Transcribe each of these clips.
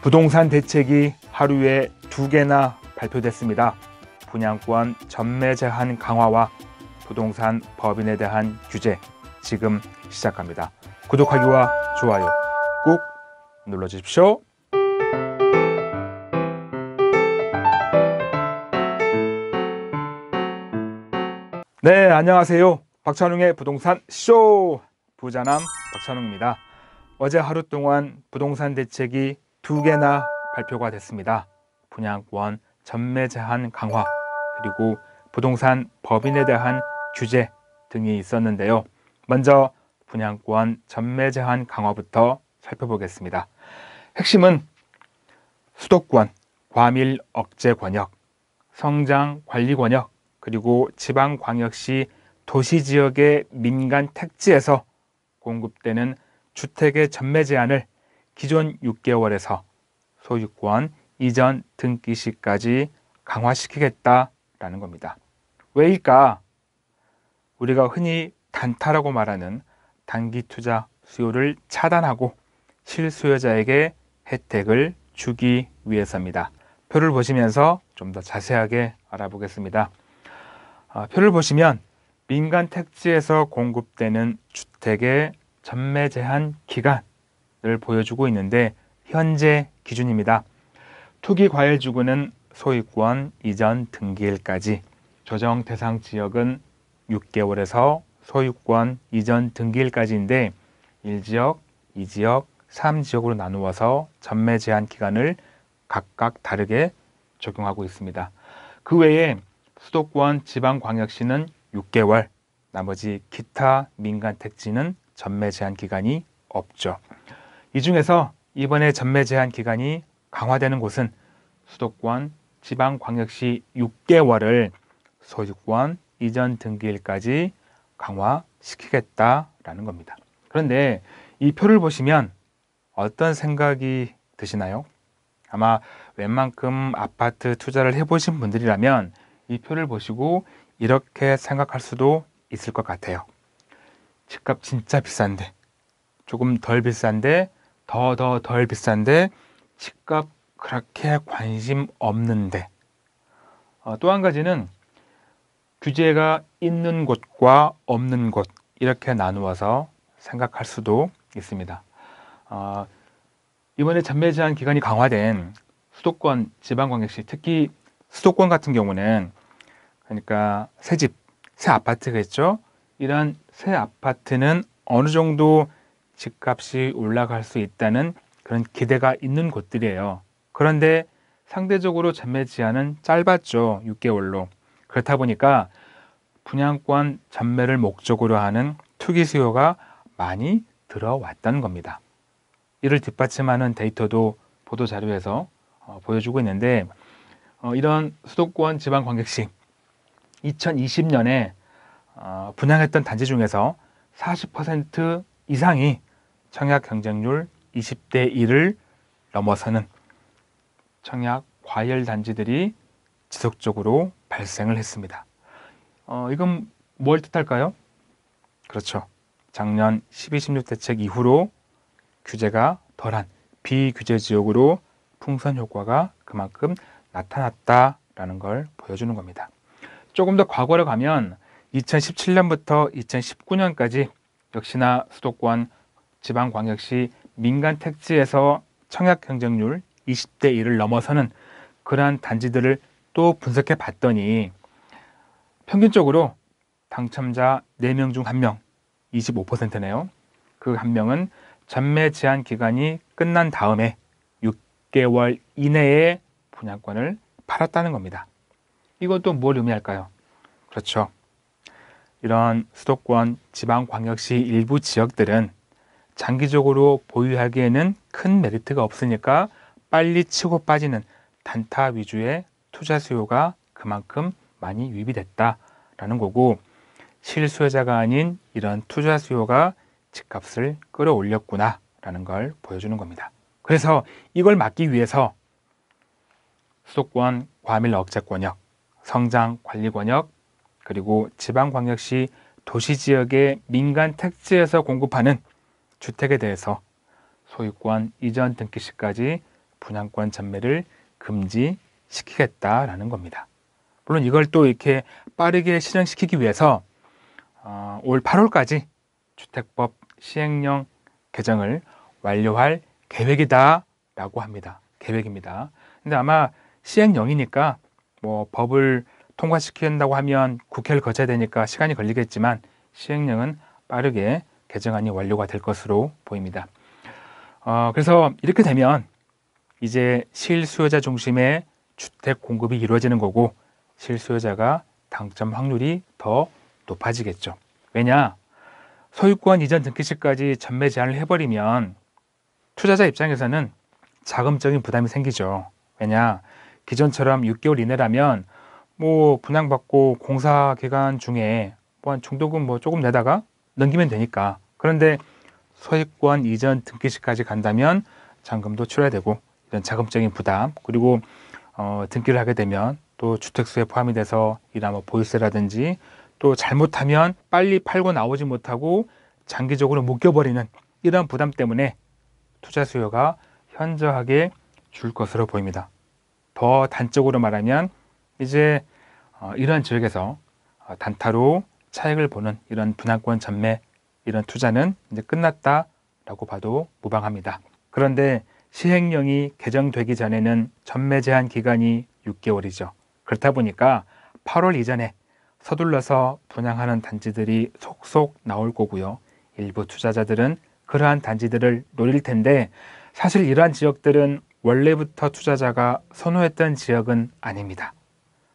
부동산 대책이 하루에 두 개나 발표됐습니다. 분양권 전매 제한 강화와 부동산 법인에 대한 규제 지금 시작합니다. 구독하기와 좋아요 꾹 눌러 주십시오. 네, 안녕하세요. 박찬웅의 부동산 쇼 부자남 박찬웅입니다. 어제 하루 동안 부동산 대책이 두 개나 발표가 됐습니다. 분양권 전매 제한 강화 그리고 부동산 법인에 대한 규제 등이 있었는데요. 먼저 분양권 전매 제한 강화부터 살펴보겠습니다. 핵심은 수도권 과밀 억제 권역, 성장 관리 권역, 그리고 지방 광역시 도시 지역의 민간 택지에서 공급되는 주택의 전매 제한을 기존 6개월에서 소유권 이전 등기 시까지 강화시키겠다라는 겁니다. 왜일까? 우리가 흔히 단타라고 말하는 단기 투자 수요를 차단하고 실수요자에게 혜택을 주기 위해서입니다. 표를 보시면서 좀 더 자세하게 알아보겠습니다. 아, 표를 보시면 민간 택지에서 공급되는 주택의 전매 제한 기간을 보여주고 있는데 현재 기준입니다. 투기 과열 주구는 소유권 이전 등기일까지 조정 대상 지역은 6개월에서 소유권 이전 등기일까지인데 1지역, 2지역, 3지역으로 나누어서 전매 제한 기간을 각각 다르게 적용하고 있습니다. 그 외에 수도권 지방광역시는 6개월, 나머지 기타 민간 택지는 전매 제한 기간이 없죠. 이 중에서 이번에 전매 제한 기간이 강화되는 곳은 수도권, 지방광역시 6개월을 소유권 이전 등기일까지 강화시키겠다라는 겁니다. 그런데 이 표를 보시면 어떤 생각이 드시나요? 아마 웬만큼 아파트 투자를 해보신 분들이라면 이 표를 보시고 이렇게 생각할 수도 있을 것 같아요. 집값 진짜 비싼데, 조금 덜 비싼데 더더덜 비싼데 집값 그렇게 관심 없는데 어, 또 한 가지는 규제가 있는 곳과 없는 곳 이렇게 나누어서 생각할 수도 있습니다. 어, 이번에 잠배 제한 기간이 강화된 수도권 지방광역시 특히 수도권 같은 경우는 그러니까 새 집, 새 아파트겠죠. 이런 새 아파트는 어느 정도 집값이 올라갈 수 있다는 그런 기대가 있는 곳들이에요. 그런데 상대적으로 전매 지하는 짧았죠. 6개월로. 그렇다 보니까 분양권 전매를 목적으로 하는 투기 수요가 많이 들어왔다는 겁니다. 이를 뒷받침하는 데이터도 보도 자료에서 어, 보여주고 있는데 어, 이런 수도권 지방 관객식 2020년에 어, 분양했던 단지 중에서 40% 이상이 청약 경쟁률 20대 1을 넘어서는 청약 과열 단지들이 지속적으로 발생을 했습니다. 어, 이건 뭘 뜻할까요? 그렇죠. 작년 12.16 대책 이후로 규제가 덜한 비규제 지역으로 풍선 효과가 그만큼 나타났다라는 걸 보여주는 겁니다. 조금 더 과거로 가면 2017년부터 2019년까지 역시나 수도권 지방광역시 민간 택지에서 청약 경쟁률 20대 1을 넘어서는 그러한 단지들을 또 분석해 봤더니 평균적으로 당첨자 4명 중 1명, 25%네요. 그 1명은 전매 제한 기간이 끝난 다음에 6개월 이내에 분양권을 팔았다는 겁니다. 이것도뭘 의미할까요? 그렇죠. 이런 수도권 지방광역시 일부 지역들은 장기적으로 보유하기에는 큰 메리트가 없으니까 빨리 치고 빠지는 단타 위주의 투자 수요가 그만큼 많이 유입됐다라는 거고 실수요자가 아닌 이런 투자 수요가 집값을 끌어올렸구나라는 걸 보여주는 겁니다. 그래서 이걸 막기 위해서 수도권 과밀 억제권역, 성장 관리권역, 그리고 지방광역시 도시지역의 민간 택지에서 공급하는 주택에 대해서 소유권 이전 등기 시까지 분양권 전매를 금지시키겠다라는 겁니다. 물론 이걸 또 이렇게 빠르게 실행시키기 위해서 어, 올 8월까지 주택법 시행령 개정을 완료할 계획이다라고 합니다. 계획입니다. 근데 아마 시행령이니까 뭐 법을 통과시킨다고 하면 국회를 거쳐야 되니까 시간이 걸리겠지만 시행령은 빠르게 개정안이 완료가 될 것으로 보입니다. 어, 그래서 이렇게 되면 이제 실수요자 중심의 주택 공급이 이루어지는 거고 실수요자가 당첨 확률이 더 높아지겠죠. 왜냐? 소유권 이전 등기시까지 전매 제한을 해버리면 투자자 입장에서는 자금적인 부담이 생기죠. 왜냐? 기존처럼 6개월 이내라면 뭐 분양받고 공사 기간 중에 뭐 한 중도금 뭐 조금 내다가 넘기면 되니까. 그런데 소액권 이전 등기시까지 간다면 잔금도 치러야 되고 이런 자금적인 부담 그리고 어, 등기를 하게 되면 또 주택수에 포함이 돼서 이나 뭐 보유세라든지 또 잘못하면 빨리 팔고 나오지 못하고 장기적으로 묶여버리는 이런 부담 때문에 투자 수요가 현저하게 줄 것으로 보입니다. 더 단적으로 말하면 이제 어, 이러한 지역에서 어, 단타로 차익을 보는 이런 분할권 전매 이런 투자는 이제 끝났다라고 봐도 무방합니다. 그런데 시행령이 개정되기 전에는 전매 제한 기간이 6개월이죠. 그렇다 보니까 8월 이전에 서둘러서 분양하는 단지들이 속속 나올 거고요. 일부 투자자들은 그러한 단지들을 노릴 텐데 사실 이러한 지역들은 원래부터 투자자가 선호했던 지역은 아닙니다.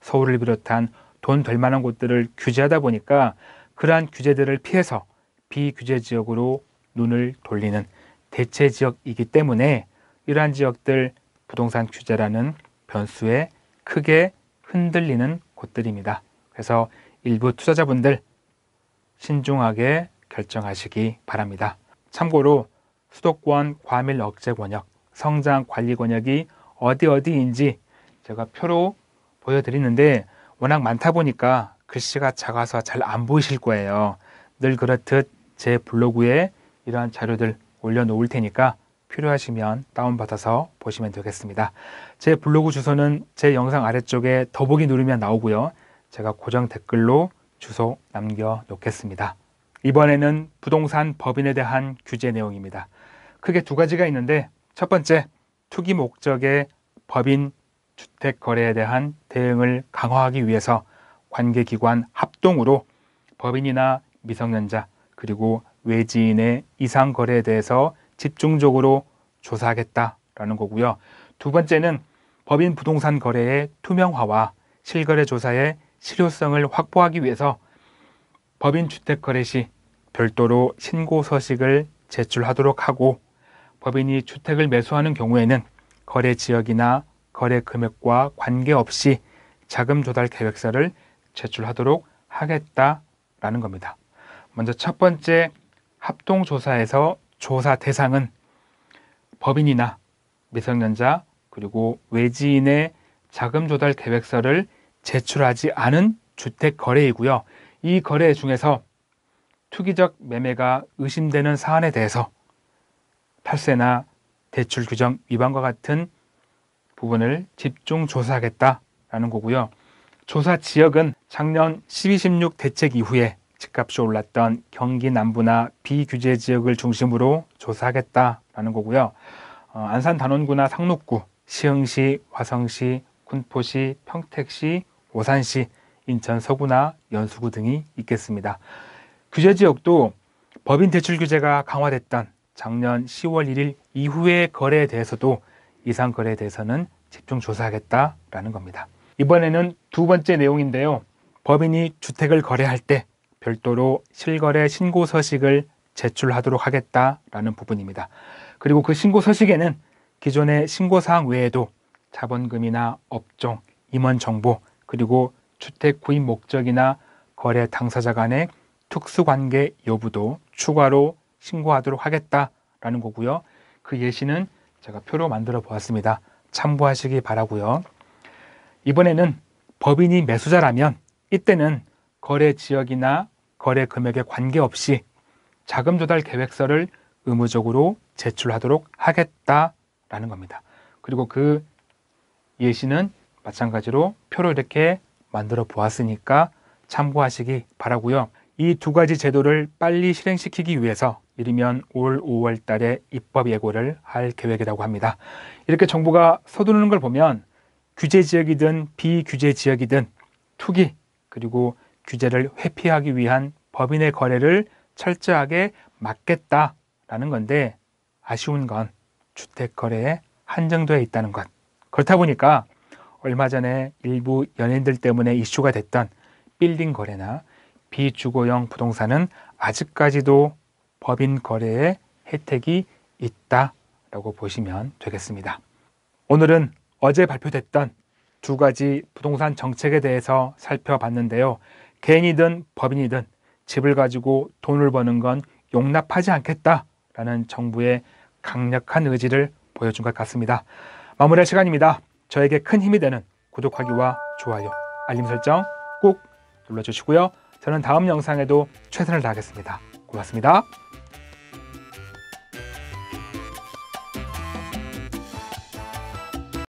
서울을 비롯한 돈될 만한 곳들을 규제하다 보니까 그러한 규제들을 피해서 비규제 지역으로 눈을 돌리는 대체 지역이기 때문에 이러한 지역들 부동산 규제라는 변수에 크게 흔들리는 곳들입니다. 그래서 일부 투자자분들 신중하게 결정하시기 바랍니다. 참고로 수도권 과밀 억제 권역, 성장 관리 권역이 어디 어디인지 제가 표로 보여드리는데 워낙 많다 보니까 글씨가 작아서 잘 안 보이실 거예요. 늘 그렇듯 제 블로그에 이러한 자료들 올려놓을 테니까 필요하시면 다운받아서 보시면 되겠습니다. 제 블로그 주소는 제 영상 아래쪽에 더보기 누르면 나오고요. 제가 고정 댓글로 주소 남겨놓겠습니다. 이번에는 부동산 법인에 대한 규제 내용입니다. 크게 두 가지가 있는데 첫 번째 투기 목적의 법인 주택 거래에 대한 대응을 강화하기 위해서 관계기관 합동으로 법인이나 미성년자 그리고 외지인의 이상 거래에 대해서 집중적으로 조사하겠다라는 거고요. 두 번째는 법인 부동산 거래의 투명화와 실거래 조사의 실효성을 확보하기 위해서 법인 주택 거래 시 별도로 신고 서식을 제출하도록 하고 법인이 주택을 매수하는 경우에는 거래 지역이나 거래 금액과 관계없이 자금 조달 계획서를 제출하도록 하겠다라는 겁니다. 먼저 첫 번째 합동조사에서 조사 대상은 법인이나 미성년자 그리고 외지인의 자금 조달 계획서를 제출하지 않은 주택 거래이고요. 이 거래 중에서 투기적 매매가 의심되는 사안에 대해서 탈세나 대출 규정 위반과 같은 부분을 집중 조사하겠다라는 거고요. 조사 지역은 작년 12, 16 대책 이후에 집값이 올랐던 경기 남부나 비규제 지역을 중심으로 조사하겠다라는 거고요. 어, 안산 단원구나 상록구, 시흥시, 화성시, 군포시, 평택시, 오산시, 인천 서구나 연수구 등이 있겠습니다. 규제 지역도 법인 대출 규제가 강화됐던 작년 10월 1일 이후의 거래에 대해서도 이상 거래에 대해서는 집중 조사하겠다라는 겁니다. 이번에는 두 번째 내용인데요. 법인이 주택을 거래할 때 별도로 실거래 신고 서식을 제출하도록 하겠다라는 부분입니다. 그리고 그 신고 서식에는 기존의 신고 사항 외에도 자본금이나 업종, 임원 정보, 그리고 주택 구입 목적이나 거래 당사자 간의 특수관계 여부도 추가로 신고하도록 하겠다라는 거고요. 그 예시는 제가 표로 만들어 보았습니다. 참고하시기 바라고요. 이번에는 법인이 매수자라면 이때는 거래 지역이나 거래 금액에 관계없이 자금 조달 계획서를 의무적으로 제출하도록 하겠다라는 겁니다. 그리고 그 예시는 마찬가지로 표로 이렇게 만들어 보았으니까 참고하시기 바라고요. 이 두 가지 제도를 빨리 실행시키기 위해서 이르면 올 5월 달에 입법 예고를 할 계획이라고 합니다. 이렇게 정부가 서두르는 걸 보면 규제 지역이든 비규제 지역이든 투기 그리고 규제를 회피하기 위한 법인의 거래를 철저하게 막겠다라는 건데 아쉬운 건 주택 거래에 한정되어 있다는 것. 그렇다 보니까 얼마 전에 일부 연예인들 때문에 이슈가 됐던 빌딩 거래나 비주거용 부동산은 아직까지도 법인 거래에 혜택이 있다라고 보시면 되겠습니다. 오늘은 어제 발표됐던 두 가지 부동산 정책에 대해서 살펴봤는데요. 개인이든 법인이든 집을 가지고 돈을 버는 건 용납하지 않겠다라는 정부의 강력한 의지를 보여준 것 같습니다. 마무리할 시간입니다. 저에게 큰 힘이 되는 구독하기와 좋아요, 알림 설정 꼭 눌러주시고요. 저는 다음 영상에도 최선을 다하겠습니다. 고맙습니다.